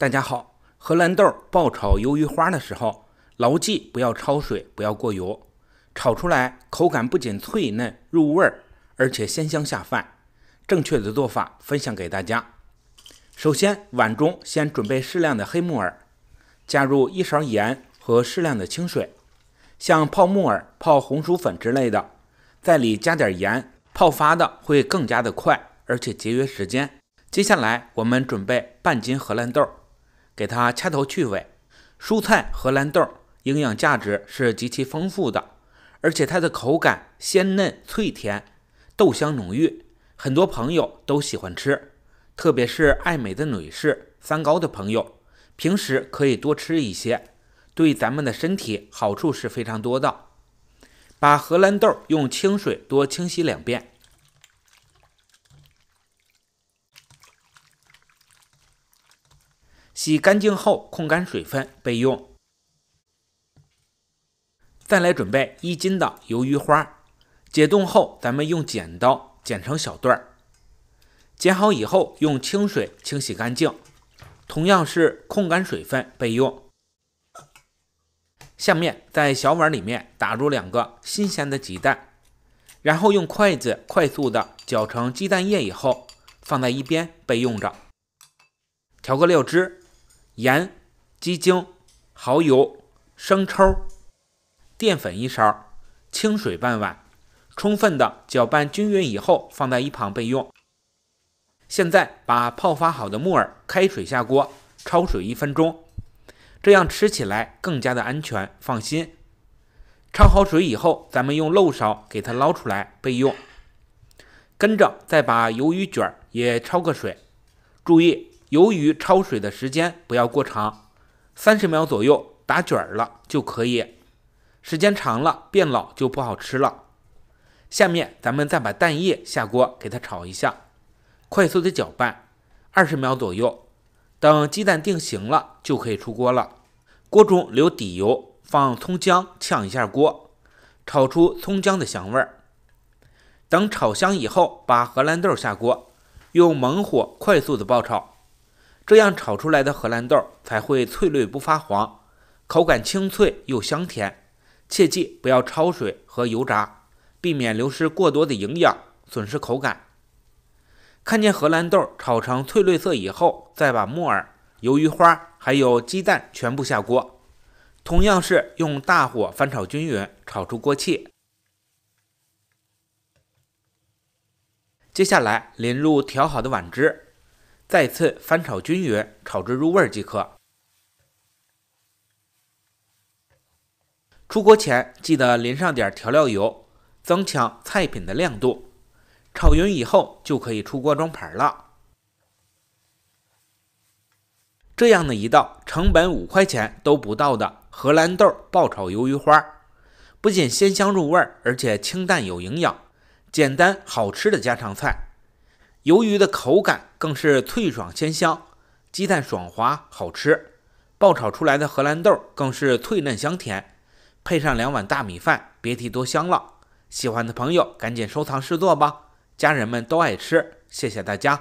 大家好，荷兰豆爆炒鱿鱼花的时候，牢记不要焯水，不要过油，炒出来口感不仅脆嫩入味儿，而且鲜香下饭。正确的做法分享给大家。首先，碗中先准备适量的黑木耳，加入一勺盐和适量的清水，像泡木耳、泡红薯粉之类的，在里加点盐，泡发的会更加的快，而且节约时间。接下来，我们准备半斤荷兰豆。给它掐头去尾，蔬菜荷兰豆营养价值是极其丰富的，而且它的口感鲜嫩脆甜，豆香浓郁，很多朋友都喜欢吃，特别是爱美的女士、三高的朋友，平时可以多吃一些，对咱们的身体好处是非常多的。把荷兰豆用清水多清洗两遍。洗干净后控干水分备用。再来准备一斤的鱿鱼花，解冻后咱们用剪刀剪成小段儿，剪好以后用清水清洗干净，同样是控干水分备用。下面在小碗里面打入两个新鲜的鸡蛋，然后用筷子快速的搅成鸡蛋液以后，放在一边备用着。调个料汁。盐、鸡精、蚝油、生抽、淀粉一勺，清水半碗，充分的搅拌均匀以后，放在一旁备用。现在把泡发好的木耳，开水下锅焯水一分钟，这样吃起来更加的安全放心。焯好水以后，咱们用漏勺给它捞出来备用。跟着再把鱿鱼卷也焯个水，注意。由于焯水的时间不要过长，三十秒左右打卷儿了就可以。时间长了变老就不好吃了。下面咱们再把蛋液下锅给它炒一下，快速的搅拌二十秒左右，等鸡蛋定型了就可以出锅了。锅中留底油，放葱姜炝一下锅，炒出葱姜的香味儿。等炒香以后，把荷兰豆下锅，用猛火快速的爆炒。这样炒出来的荷兰豆才会翠绿不发黄，口感清脆又香甜。切记不要焯水和油炸，避免流失过多的营养，损失口感。看见荷兰豆炒成翠绿色以后，再把木耳、鱿鱼花还有鸡蛋全部下锅，同样是用大火翻炒均匀，炒出锅气。接下来淋入调好的碗汁。再次翻炒均匀，炒至入味儿即可。出锅前记得淋上点调料油，增强菜品的亮度。炒匀以后就可以出锅装盘了。这样的一道成本五块钱都不到的荷兰豆爆炒鱿鱼花，不仅鲜香入味而且清淡有营养，简单好吃的家常菜。鱿鱼的口感。更是脆爽鲜香，鸡蛋爽滑好吃，爆炒出来的荷兰豆更是脆嫩香甜，配上两碗大米饭，别提多香了。喜欢的朋友赶紧收藏试做吧，家人们都爱吃，谢谢大家。